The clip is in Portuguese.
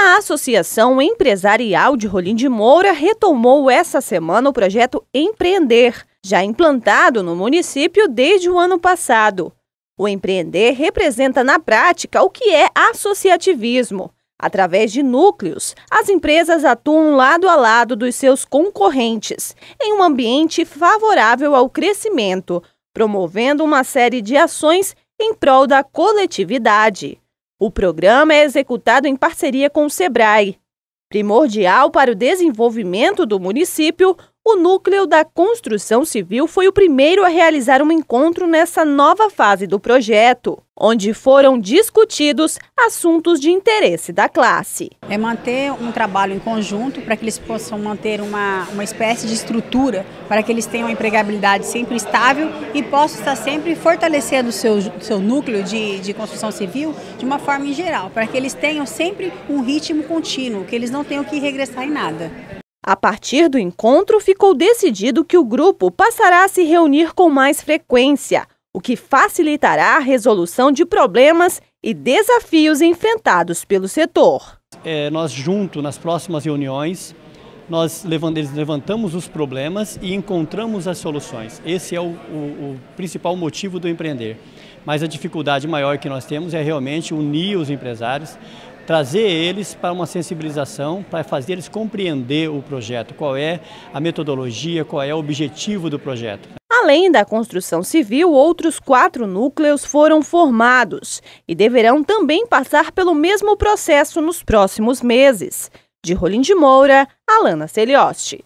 A Associação Empresarial de Rolim de Moura retomou essa semana o projeto Empreender, já implantado no município desde o ano passado. O empreender representa na prática o que é associativismo. Através de núcleos, as empresas atuam lado a lado dos seus concorrentes, em um ambiente favorável ao crescimento, promovendo uma série de ações em prol da coletividade. O programa é executado em parceria com o SEBRAE. Primordial para o desenvolvimento do município, o núcleo da construção civil foi o primeiro a realizar um encontro nessa nova fase do projeto, onde foram discutidos assuntos de interesse da classe. É manter um trabalho em conjunto para que eles possam manter uma, uma espécie de estrutura para que eles tenham uma empregabilidade sempre estável e possam estar sempre fortalecendo o seu, seu núcleo de, de construção civil de uma forma em geral, para que eles tenham sempre um ritmo contínuo, que eles não tenham que regressar em nada. A partir do encontro, ficou decidido que o grupo passará a se reunir com mais frequência, o que facilitará a resolução de problemas e desafios enfrentados pelo setor. É, nós junto, nas próximas reuniões, nós levantamos os problemas e encontramos as soluções. Esse é o, o, o, principal motivo do empreender. Mas a dificuldade maior que nós temos é realmente unir os empresários, trazer eles para uma sensibilização, para fazer eles compreender o projeto, qual é a metodologia, qual é o objetivo do projeto. Além da construção civil, outros quatro núcleos foram formados e deverão também passar pelo mesmo processo nos próximos meses. De Rolim de Moura, Alana Celioste.